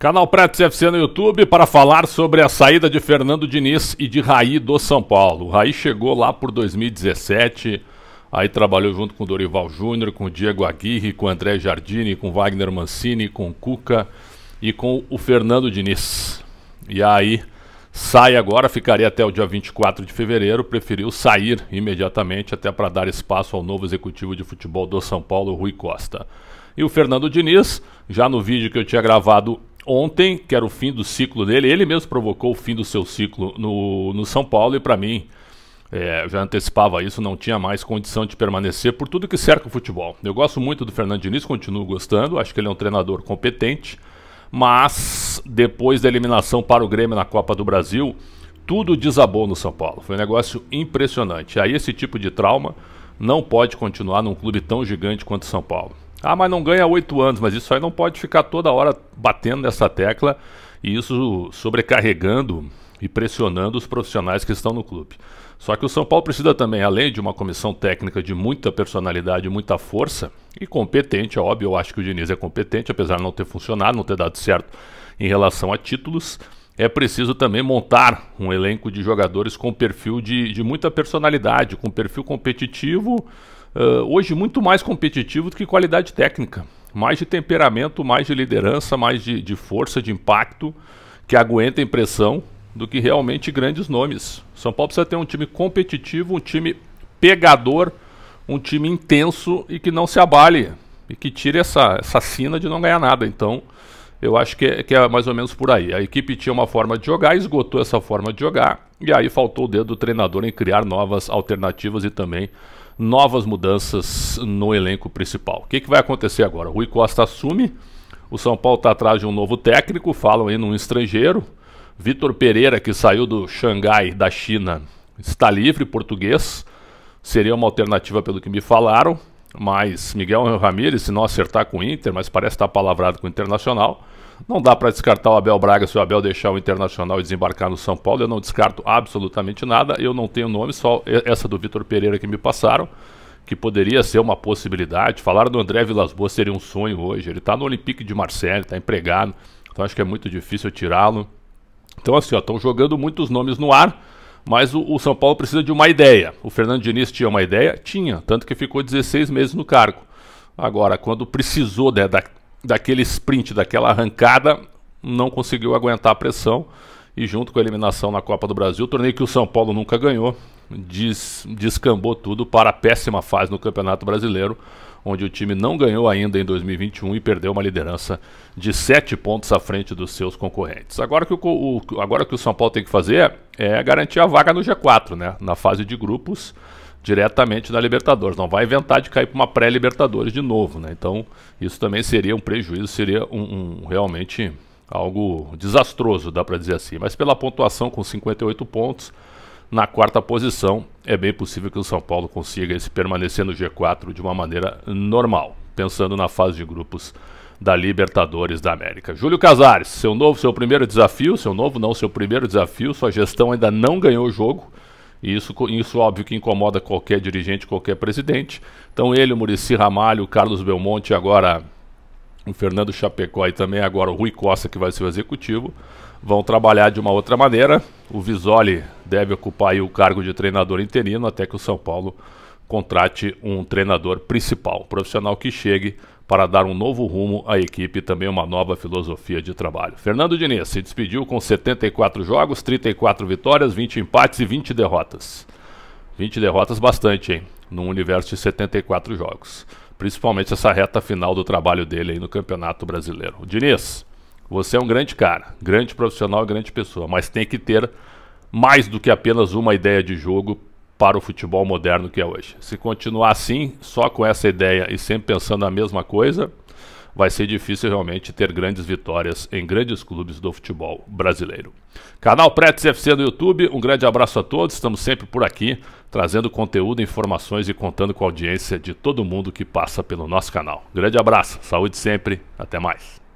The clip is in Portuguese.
Canal Prates FC no YouTube para falar sobre a saída de Fernando Diniz e de Raí do São Paulo. O Raí chegou lá por 2017, aí trabalhou junto com Dorival Júnior, com Diego Aguirre, com André Jardini, com Wagner Mancini, com Cuca e com o Fernando Diniz. E aí sai agora, ficaria até o dia 24 de fevereiro, preferiu sair imediatamente até para dar espaço ao novo executivo de futebol do São Paulo, Rui Costa. E o Fernando Diniz, já no vídeo que eu tinha gravado ontem, que era o fim do ciclo dele, ele mesmo provocou o fim do seu ciclo no, no São Paulo e para mim, é, já antecipava isso, não tinha mais condição de permanecer por tudo que cerca o futebol. Eu gosto muito do Fernando Diniz, continuo gostando, acho que ele é um treinador competente, mas depois da eliminação para o Grêmio na Copa do Brasil, tudo desabou no São Paulo. Foi um negócio impressionante. Aí esse tipo de trauma não pode continuar num clube tão gigante quanto São Paulo. Ah, mas não ganha oito anos, mas isso aí não pode ficar toda hora batendo nessa tecla e isso sobrecarregando e pressionando os profissionais que estão no clube. Só que o São Paulo precisa também, além de uma comissão técnica de muita personalidade, muita força e competente, é óbvio, eu acho que o Diniz é competente, apesar de não ter funcionado, não ter dado certo em relação a títulos, é preciso também montar um elenco de jogadores com perfil de, de muita personalidade, com perfil competitivo ah, hoje muito mais competitivo do que qualidade técnica. Mais de temperamento, mais de liderança, mais de, de força, de impacto, que aguenta pressão do que realmente grandes nomes. São Paulo precisa ter um time competitivo, um time pegador, um time intenso e que não se abale e que tire essa, essa sina de não ganhar nada. Então, eu acho que é, que é, mais ou menos por aí. A equipe tinha uma forma de jogar, esgotou essa forma de jogar, e aí faltou o dedo do treinador em criar novas alternativas e também novas mudanças no elenco principal. O que, que vai acontecer agora? O Rui Costa assume, o São Paulo está atrás de um novo técnico, falam aí num estrangeiro. Vitor Pereira, que saiu do Xangai, da China, está livre, português. Seria uma alternativa pelo que me falaram. Mas Miguel Ramírez, se não acertar com o Inter, mas parece estar palavrado com o Internacional. Não dá para descartar o Abel Braga se o Abel deixar o Internacional e desembarcar no São Paulo. Eu não descarto absolutamente nada. Eu não tenho nome, só essa do Vitor Pereira que me passaram, que poderia ser uma possibilidade. Falaram do André Vilas Boas seria um sonho hoje. Ele está no Olympique de Marseille, está empregado. Então acho que é muito difícil tirá-lo. Então assim, estão jogando muitos nomes no ar mas o, o, São Paulo precisa de uma ideia. O Fernando Diniz tinha uma ideia? Tinha, tanto que ficou 16 meses no cargo. Agora, quando precisou né, da, daquele sprint, daquela arrancada, não conseguiu aguentar a pressão. E junto com a eliminação na Copa do Brasil, torneio que o São Paulo nunca ganhou, des, descambou tudo para a péssima fase no Campeonato Brasileiro onde o time não ganhou ainda em 2021 e perdeu uma liderança de 7 pontos à frente dos seus concorrentes. Agora que o, o agora que o São Paulo tem que fazer é, é garantir a vaga no G4, né? na fase de grupos diretamente da Libertadores. Não vai inventar de cair para uma pré-Libertadores de novo, né? Então isso também seria um prejuízo, seria um, um realmente algo desastroso, dá para dizer assim. Mas pela pontuação com 58 pontos, na quarta posição. É bem possível que o São Paulo consiga se permanecer no G4 de uma maneira normal, pensando na fase de grupos da Libertadores da América. Júlio Casares, seu novo, seu primeiro desafio, seu novo não, seu primeiro desafio, sua gestão ainda não ganhou o jogo. E isso, isso óbvio que incomoda qualquer dirigente, qualquer presidente. Então ele, o Murici Ramalho, o Carlos Belmonte agora o Fernando Chapecó e também agora o Rui Costa, que vai ser o executivo, vão trabalhar de uma outra maneira. O Visoli deve ocupar o cargo de treinador interino até que o São Paulo contrate um treinador principal, um profissional que chegue para dar um novo rumo à equipe e também uma nova filosofia de trabalho. Fernando Diniz se despediu com 74 jogos, 34 vitórias, 20 empates e 20 derrotas. 20 derrotas bastante, hein? Num universo de 74 jogos principalmente essa reta final do trabalho dele aí no Campeonato Brasileiro. Diniz, você é um grande cara, grande profissional, grande pessoa, mas tem que ter mais do que apenas uma ideia de jogo para o futebol moderno que é hoje. Se continuar assim, só com essa ideia e sempre pensando na mesma coisa, vai ser difícil realmente ter grandes vitórias em grandes clubes do futebol brasileiro. Canal Pretz FC no YouTube, um grande abraço a todos, estamos sempre por aqui, trazendo conteúdo, informações e contando com a audiência de todo mundo que passa pelo nosso canal. Grande abraço, saúde sempre, até mais.